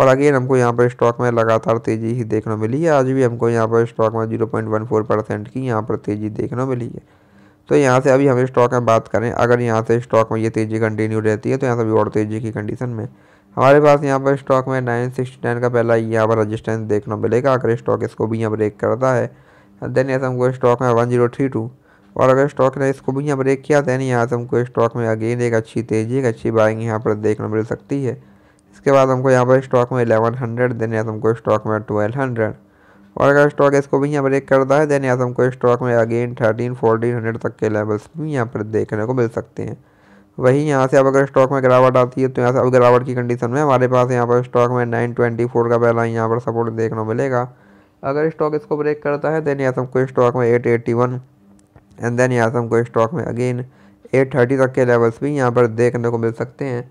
और अगेन हमको यहाँ पर स्टॉक में लगातार तेज़ी ही देखने मिली है आज भी हमको यहाँ पर स्टॉक में zero point one four percent की यहाँ पर तेज़ी देखने मिली है तो यहाँ से अभी हम स्टॉक में बात करें अगर यहाँ से स्टॉक में ये तेज़ी कंटिन्यू रहती है तो यहाँ से भी और तेज़ी की कंडीशन में हमारे पास यहाँ पर स्टॉक में नाइन सिक्सटी नाइन का पहला यहाँ पर रजिस्टेंस देखने मिलेगा अगर स्टॉक इसको भी यहाँ ब्रेक करता है देन ऐसे हमको स्टॉक में वन जीरो थ्री टू और अगर स्टॉक ने इसको भी यहाँ ब्रेक किया देन यहाँ से हमको स्टॉक में अगेन एक अच्छी तेज़ी एक अच्छी बाइंग यहाँ पर देखने मिल सकती है इसके बाद हमको यहाँ पर स्टॉक में एलेवन हंड्रेड देन या हमको स्टॉक में ट्वेल्व हंड्रेड और अगर स्टॉक इसको भी यहाँ पर ब्रेक करता है देन या हमको स्टॉक में अगेन थर्टीन फोर्टीन हंड्रेड तक के लेवल्स भी यहाँ पर देखने को मिल सकते हैं वहीं यहाँ से अब अगर स्टॉक में गिरावट आती है तो यहाँ से अब गिरावट की कंडीशन में हमारे पास यहाँ पर स्टॉक में नाइन ट्वेंटी फोर का पहला यहाँ पर सपोर्ट देखने को मिलेगा अगर स्टॉक इसको ब्रेक करता है देन या से हमको स्टॉक में eight eighty one and then यहाँ से हमको स्टॉक में अगेन एट थर्टी तक के लेवल्स भी यहाँ पर देखने को मिल सकते हैं